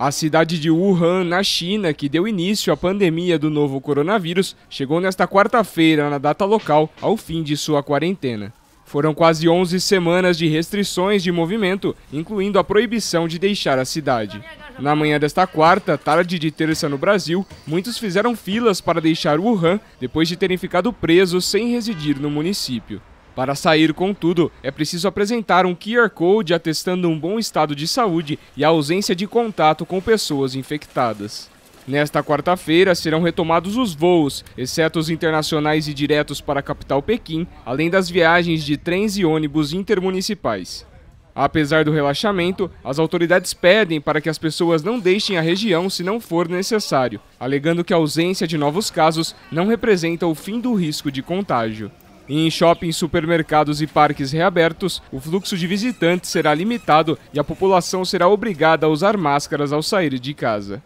A cidade de Wuhan, na China, que deu início à pandemia do novo coronavírus, chegou nesta quarta-feira, na data local, ao fim de sua quarentena. Foram quase 11 semanas de restrições de movimento, incluindo a proibição de deixar a cidade. Na manhã desta quarta, tarde de terça no Brasil, muitos fizeram filas para deixar Wuhan depois de terem ficado presos sem residir no município. Para sair, contudo, é preciso apresentar um QR Code atestando um bom estado de saúde e a ausência de contato com pessoas infectadas. Nesta quarta-feira serão retomados os voos, exceto os internacionais e diretos para a capital Pequim, além das viagens de trens e ônibus intermunicipais. Apesar do relaxamento, as autoridades pedem para que as pessoas não deixem a região se não for necessário, alegando que a ausência de novos casos não representa o fim do risco de contágio. E em shoppings, supermercados e parques reabertos, o fluxo de visitantes será limitado e a população será obrigada a usar máscaras ao sair de casa.